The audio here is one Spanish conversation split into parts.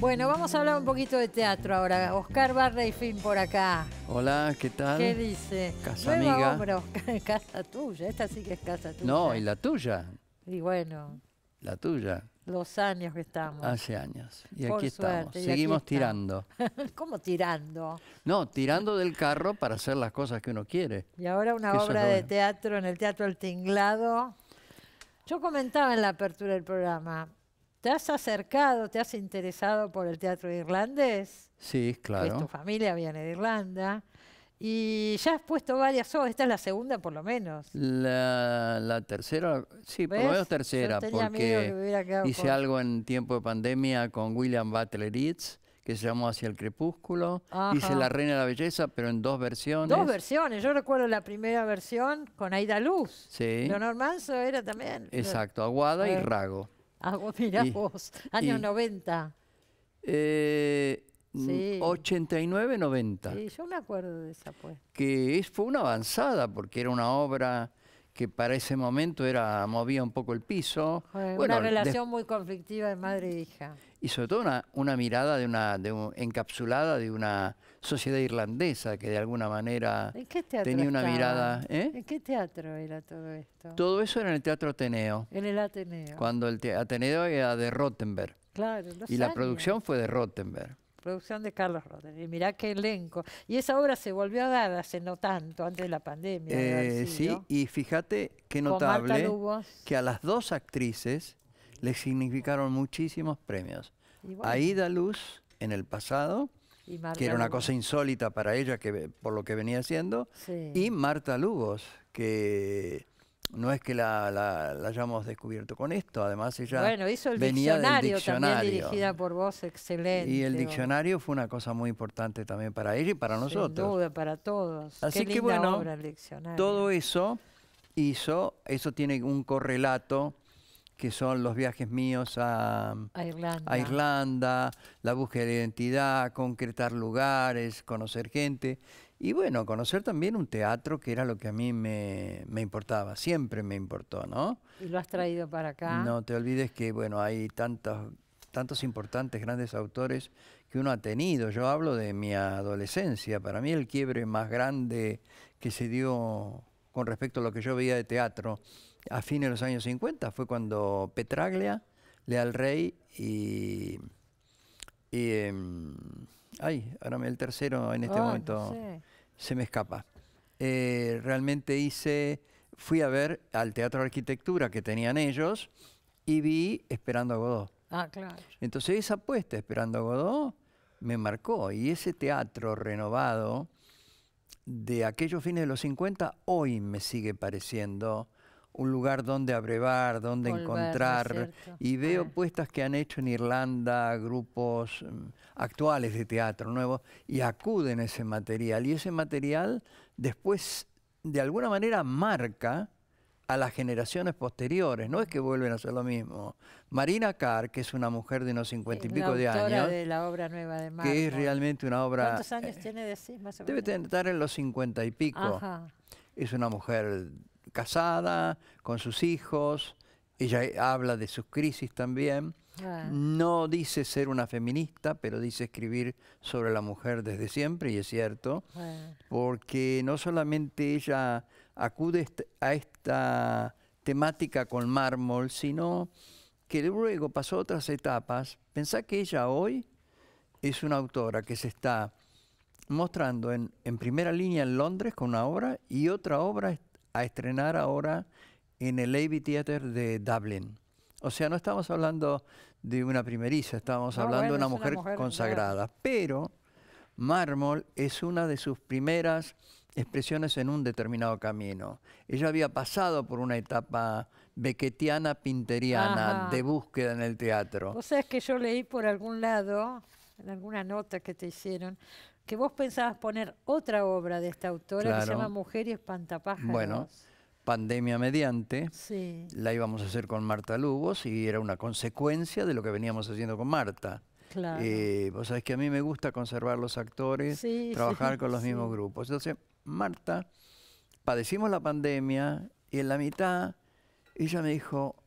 Bueno, vamos a hablar un poquito de teatro ahora. Oscar y Fin por acá. Hola, ¿qué tal? ¿Qué dice? Casa Nueva casa tuya, esta sí que es casa tuya. No, y la tuya. Y bueno. La tuya. Los años que estamos. Hace años. Y aquí estamos. Seguimos tirando. ¿Cómo tirando? No, tirando del carro para hacer las cosas que uno quiere. Y ahora una obra de teatro en el Teatro El Tinglado. Yo comentaba en la apertura del programa, ¿Te has acercado, te has interesado por el teatro irlandés? Sí, claro. tu familia viene de Irlanda. Y ya has puesto varias obras, esta es la segunda por lo menos. La, tercera, sí, por lo menos tercera, porque hice algo en tiempo de pandemia con William Butler Yeats, que se llamó Hacia el Crepúsculo. Hice La Reina de la Belleza, pero en dos versiones. Dos versiones, yo recuerdo la primera versión con Aida Luz. Sí. Leonor Manso era también. Exacto, Aguada y eh, Rago. Hago, mirá vos, años 90. 89-90. Eh, sí, yo me acuerdo de esa pues. Que es, fue una avanzada, porque era una obra que para ese momento era movía un poco el piso. una relación muy conflictiva de madre e hija y sobre todo una, mirada de una encapsulada de una sociedad irlandesa que de alguna manera tenía una mirada. ¿En ¿eh? qué teatro era todo esto? Todo eso era en el Teatro Ateneo. En el Ateneo. Cuando el Ateneo era de Rottenberg. Claro, y la producción fue de Rottenberg. Producción de Carlos Rottenberg. Mirá qué elenco. Y esa obra se volvió a dar hace no tanto, antes de la pandemia. Eh, sí, y fíjate qué notable que a las dos actrices le significaron muchísimos premios. Aida Luz, en el pasado, que era una cosa insólita para ella que, por lo que venía haciendo, y Marta Lugos, que no es que la, hayamos descubierto con esto, además ella el diccionario, También dirigida por vos, excelente. Y el diccionario fue una cosa muy importante también para ella y para nosotros. Sin duda, para todos. Así que bueno, todo eso hizo, eso tiene un correlato que son los viajes míos a, Irlanda. la búsqueda de identidad, concretar lugares, conocer gente y bueno, conocer también un teatro que era lo que a mí me, importaba, siempre me importó, ¿no? Y lo has traído para acá. No te olvides que, bueno, hay tantos, tantos importantes, grandes autores que uno ha tenido. Yo hablo de mi adolescencia, para mí el quiebre más grande que se dio con respecto a lo que yo veía de teatro a fines de los años 50 fue cuando Petraglia, al Rey y... Em, ay, ahora me el tercero en este momento se me escapa. Eh, realmente hice, fui a ver al Teatro de Arquitectura que tenían ellos y vi Esperando a Godot. Ah, claro. Entonces esa apuesta, Esperando a Godot, me marcó. Y ese teatro renovado de aquellos fines de los 50 hoy me sigue pareciendo un lugar donde abrevar, donde encontrar. Y veo puestas que han hecho en Irlanda grupos mm, actuales de teatro nuevo y acuden a ese material. Y ese material después, de alguna manera, marca a las generaciones posteriores, no es que vuelven a hacer lo mismo. Marina Carr, que es una mujer de unos cincuenta y pico de años, la obra nueva de que es realmente una obra... ¿Cuántos años eh, tiene de sí, Debe estar en los cincuenta y pico. Es una mujer casada, con sus hijos, ella habla de sus crisis también. Ah. No dice ser una feminista, pero dice escribir sobre la mujer desde siempre, y es cierto, ah. porque no solamente ella acude a esta temática con mármol, sino que luego pasó otras etapas. Pensá que ella hoy es una autora que se está mostrando en, en primera línea en Londres con una obra y otra obra a estrenar ahora en el Abbey Theater de Dublin. O sea, no estamos hablando de una primeriza, estamos hablando de una mujer, consagrada. Pero Mármol es una de sus primeras expresiones en un determinado camino. Ella había pasado por una etapa bequetiana, pinteriana, de búsqueda en el teatro. sea, es que yo leí por algún lado, en alguna nota que te hicieron, que vos pensabas poner otra obra de esta autora que se llama Mujer y Espantapájaros. Bueno, pandemia mediante, sí. la íbamos a hacer con Marta Lugos y era una consecuencia de lo que veníamos haciendo con Marta. Claro. Eh, vos sabés que a mí me gusta conservar los actores, trabajar con los mismos grupos. Entonces, Marta, padecimos la pandemia y en la mitad ella me dijo,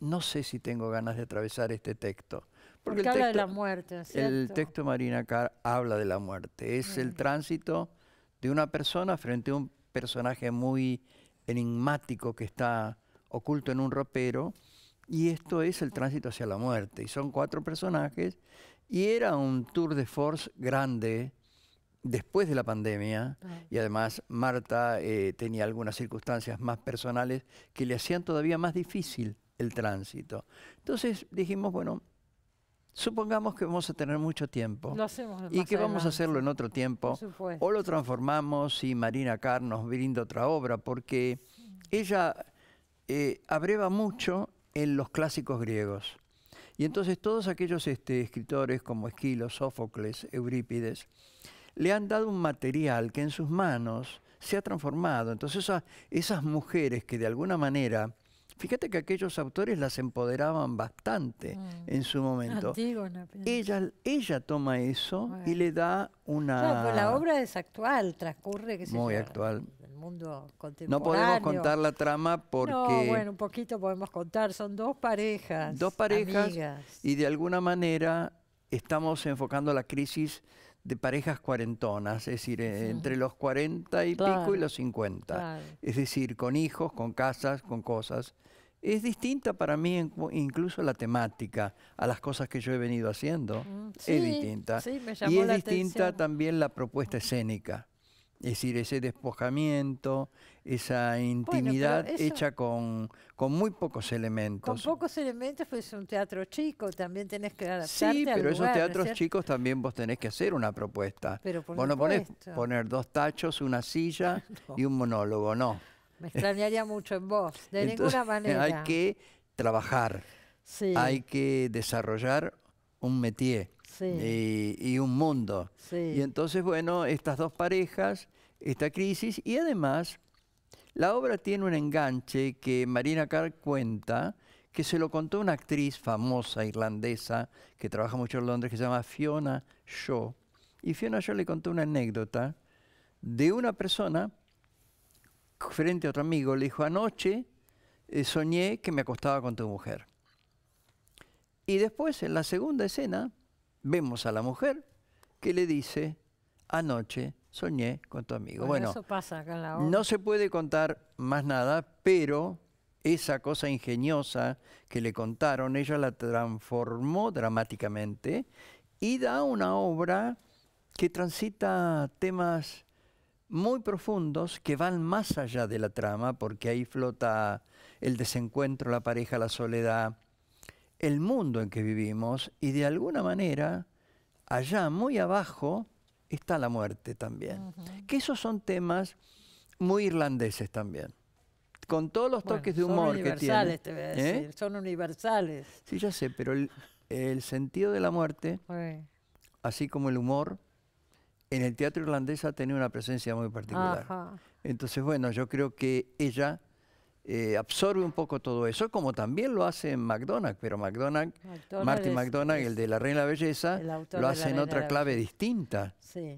no sé si tengo ganas de atravesar este texto. Porque, el habla texto, de la muerte, El texto Marina Carr habla de la muerte. Es el tránsito de una persona frente a un personaje muy enigmático que está oculto en un ropero. Y esto es el tránsito hacia la muerte. Y son cuatro personajes. Y era un tour de force grande después de la pandemia. Ah. Y además Marta eh, tenía algunas circunstancias más personales que le hacían todavía más difícil el tránsito. Entonces dijimos, bueno, Supongamos que vamos a tener mucho tiempo. Y que vamos a hacerlo en otro tiempo. O lo transformamos y Marina Carr nos brinda otra obra, porque ella eh, abreva mucho en los clásicos griegos. Y entonces todos aquellos este, escritores como Esquilo, Sófocles, Eurípides, le han dado un material que en sus manos se ha transformado. Entonces esas mujeres que de alguna manera Fíjate que aquellos autores las empoderaban bastante mm. en su momento. Pues. ella, toma eso y le da una... la obra es actual, transcurre... Que muy actual. El mundo contemporáneo. No podemos contar la trama porque... No, bueno, un poquito podemos contar. Son dos parejas. Dos parejas. Y de alguna manera estamos enfocando la crisis de parejas cuarentonas, es decir, eh, entre los 40 y pico y los 50. Es decir, con hijos, con casas, con cosas. Es distinta para mí incluso la temática a las cosas que yo he venido haciendo. Mm, es distinta. y es distinta también la propuesta escénica. Es decir, ese despojamiento, esa intimidad hecha con, muy pocos elementos. Con pocos elementos, pues es un teatro chico, también tenés que adaptarte Sí, pero esos teatros chicos también vos tenés que hacer una propuesta. Pero vos no ponés poner dos tachos, una silla y un monólogo, no. Me extrañaría mucho en vos, de ninguna manera. Hay que trabajar, hay que desarrollar un métier. Eh, y, un mundo. Y entonces, bueno, estas dos parejas, esta crisis y además la obra tiene un enganche que Marina Carr cuenta que se lo contó una actriz famosa irlandesa que trabaja mucho en Londres que se llama Fiona Shaw. Y Fiona Shaw le contó una anécdota de una persona frente a otro amigo. Le dijo, anoche eh, soñé que me acostaba con tu mujer. Y después, en la segunda escena, vemos a la mujer que le dice, anoche soñé con tu amigo. Bueno, no se puede contar más nada, pero esa cosa ingeniosa que le contaron, ella la transformó dramáticamente y da una obra que transita temas muy profundos que van más allá de la trama, porque ahí flota el desencuentro, la pareja, la soledad, el mundo en que vivimos, y de alguna manera, allá muy abajo, está la muerte también. Que esos son temas muy irlandeses también. Con todos los toques de humor que tienen. Te voy a ¿eh? decir. Son universales. Sí, ya sé, pero el, sentido de la muerte, así como el humor, en el teatro irlandés ha tenido una presencia muy particular. Entonces, bueno, yo creo que ella eh, absorbe un poco todo eso, como también lo hace en McDonald's, pero McDonald's, Martin McDonagh, el de La Reina de la Belleza, lo hace en otra clave distinta.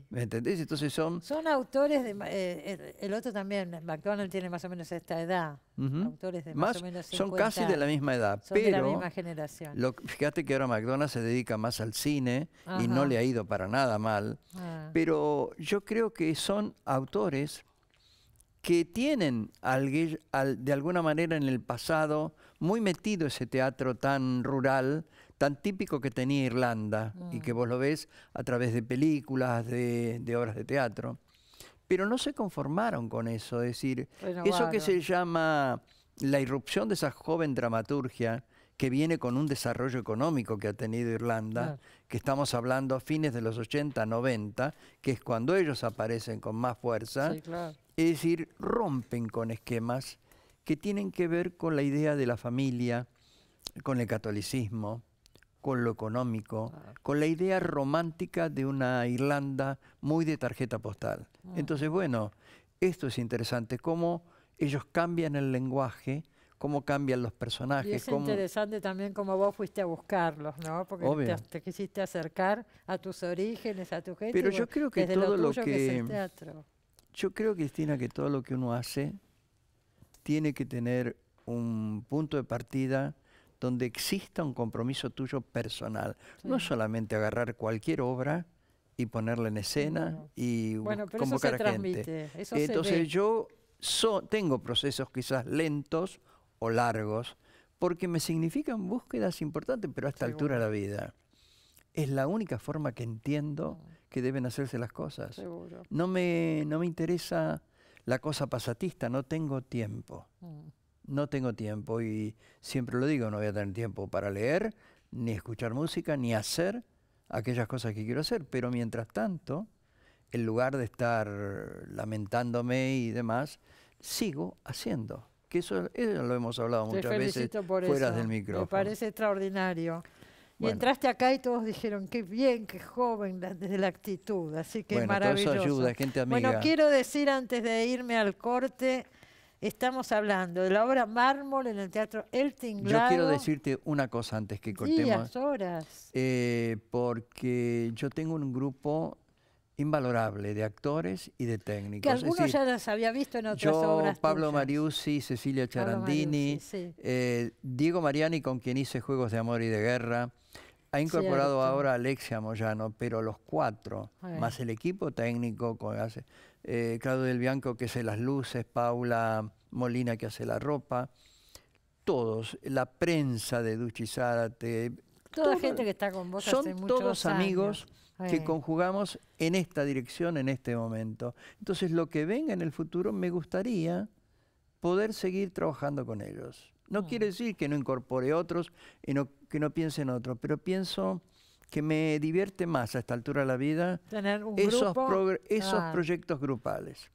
¿Me entendés? Entonces son... Son autores de... Eh, el, otro también, McDonald's tiene más o menos esta edad. Autores de más, o menos 50, Son casi de la misma edad, pero... generación. Lo, fíjate que ahora McDonald's se dedica más al cine y no le ha ido para nada mal, ah. pero yo creo que son autores que tienen de alguna manera en el pasado muy metido ese teatro tan rural, tan típico que tenía Irlanda y mm. que vos lo ves a través de películas, de, obras de teatro. Pero no se conformaron con eso, es decir, pues eso que se llama la irrupción de esa joven dramaturgia que viene con un desarrollo económico que ha tenido Irlanda, que estamos hablando a fines de los 80, 90, que es cuando ellos aparecen con más fuerza, sí, claro. Es decir, rompen con esquemas que tienen que ver con la idea de la familia, con el catolicismo, con lo económico, ah. con la idea romántica de una Irlanda muy de tarjeta postal. Ah. Entonces, bueno, esto es interesante, cómo ellos cambian el lenguaje, cómo cambian los personajes. Y es interesante también cómo vos fuiste a buscarlos, ¿no? Porque te, quisiste acercar a tus orígenes, a tu gente. Pero yo creo que todo lo, que, yo creo, Cristina, que todo lo que uno hace tiene que tener un punto de partida donde exista un compromiso tuyo personal. No solamente agarrar cualquier obra y ponerla en escena y bueno, pero convocar eso se gente. Transmite, eso Entonces yo tengo procesos quizás lentos o largos porque me significan búsquedas importantes, pero a esta altura de la vida es la única forma que entiendo mm que deben hacerse las cosas. No me, no me interesa la cosa pasatista, no tengo tiempo. Mm. No tengo tiempo y siempre lo digo, no voy a tener tiempo para leer, ni escuchar música, ni hacer aquellas cosas que quiero hacer. Pero mientras tanto, en lugar de estar lamentándome y demás, sigo haciendo. Que eso, lo hemos hablado muchas veces fuera del micrófono. Me parece extraordinario. Y entraste acá y todos dijeron, qué bien, qué joven, desde la actitud, así que bueno, maravilloso. Todo eso ayuda, gente amiga. Bueno, quiero decir antes de irme al corte, estamos hablando de la obra Mármol en el Teatro El Tinglado. Yo quiero decirte una cosa antes que cortemos. Días, horas. Eh, porque yo tengo un grupo invalorable de actores y de técnicos. Que algunos ya las había visto en otras yo, Pablo Mariusi, Cecilia Charandini, eh, Diego Mariani, con quien hice Juegos de Amor y de Guerra, ha incorporado ahora a Alexia Moyano, pero los cuatro, más el equipo técnico, eh, Claudio del Bianco que hace las luces, Paula Molina que hace la ropa, todos, la prensa de Duchi Zárate. Toda gente que está con vos Son todos amigos que conjugamos en esta dirección, en este momento. Entonces, lo que venga en el futuro, me gustaría poder seguir trabajando con ellos. No quiere mm. decir que no incorpore otros y no, que no piense en otros, pero pienso que me divierte más a esta altura de la vida ¿Tener esos, proyectos grupales.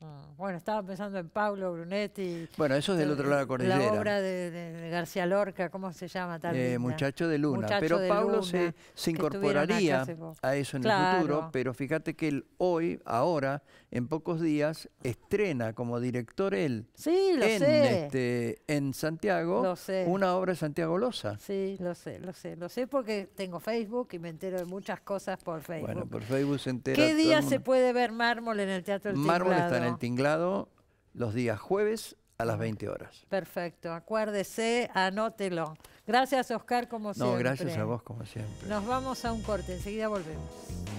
Ah, bueno, estaba pensando en Pablo Brunetti. Bueno, eso es del eh, otro lado de la cordillera. La obra de, García Lorca, ¿cómo se llama tal? Eh, Muchacho de Luna. pero Pablo se, incorporaría a eso en el futuro, pero fíjate que él hoy, ahora, en pocos días, estrena como director él. en, este, en Santiago, una obra de Santiago Losa Sí, lo sé, lo sé. Lo sé porque tengo Facebook y me entero de muchas cosas por Facebook. Bueno, por Facebook se entera. ¿Qué día se puede ver mármol en el Teatro del Mármol está el tinglado los días jueves a las 20 horas. Perfecto, acuérdese, anótelo. Gracias Oscar como siempre. No, gracias a vos como siempre. Nos vamos a un corte, enseguida volvemos.